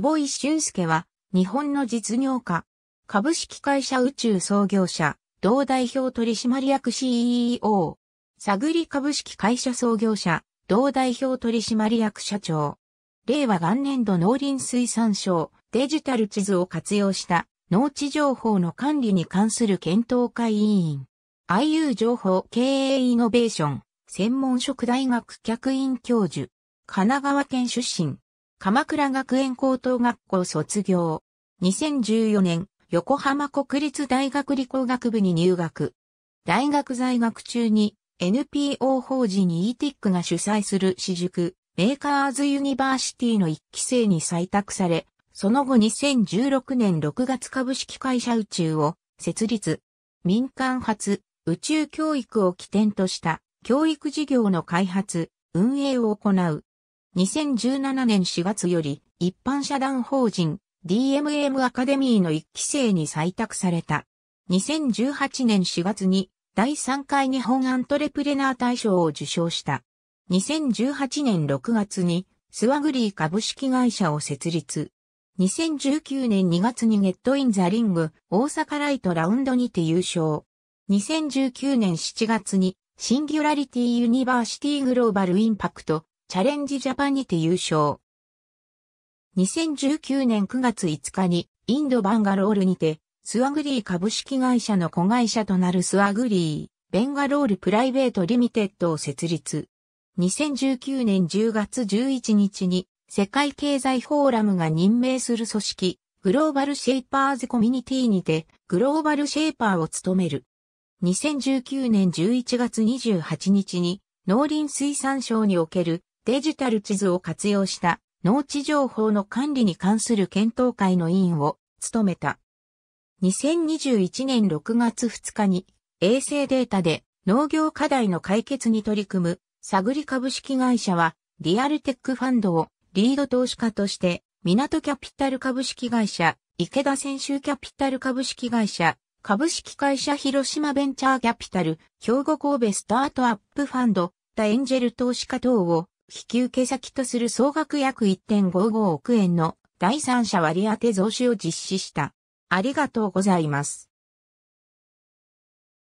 坪井俊介は、日本の実業家、株式会社宇宙創業者、同代表取締役 CEO、探り株式会社創業者、同代表取締役社長。令和元年度農林水産省、デジタル地図を活用した農地情報の管理に関する検討会委員。IU 情報経営イノベーション、専門職大学客員教授、神奈川県出身。鎌倉学園高等学校卒業。2014年、横浜国立大学理工学部に入学。大学在学中に NPO 法人 ETIC が主催する私塾、メーカーズユニバーシティの一期生に採択され、その後2016年6月株式会社宇宙を設立。民間初、宇宙教育を起点とした教育事業の開発、運営を行う。2017年4月より一般社団法人 DMM アカデミーの一期生に採択された。2018年4月に第3回日本アントレプレナー大賞を受賞した。2018年6月にスワグリー株式会社を設立。2019年2月にゲットインザリング大阪ライトラウンドにて優勝。2019年7月にシンギュラリティユニバーシティグローバルインパクトチャレンジジャパンにて優勝。2019年9月5日にインドバンガロールにてスワグリー株式会社の子会社となるスワグリーベンガロールプライベートリミテッドを設立。2019年10月11日に世界経済フォーラムが任命する組織グローバルシェイパーズコミュニティにてグローバルシェイパーを務める。2019年11月28日に農林水産省におけるデジタル地図を活用した農地情報の管理に関する検討会の委員を務めた。2021年6月2日に衛星データで農業課題の解決に取り組む探り株式会社はリアルテックファンドをリード投資家として港キャピタル株式会社、池田専修キャピタル株式会社、株式会社広島ベンチャーキャピタル、兵庫神戸スタートアップファンド、タエンジェル投資家等を引き受け先とする総額約1.55億円の第三者割当増資を実施した。ありがとうございます。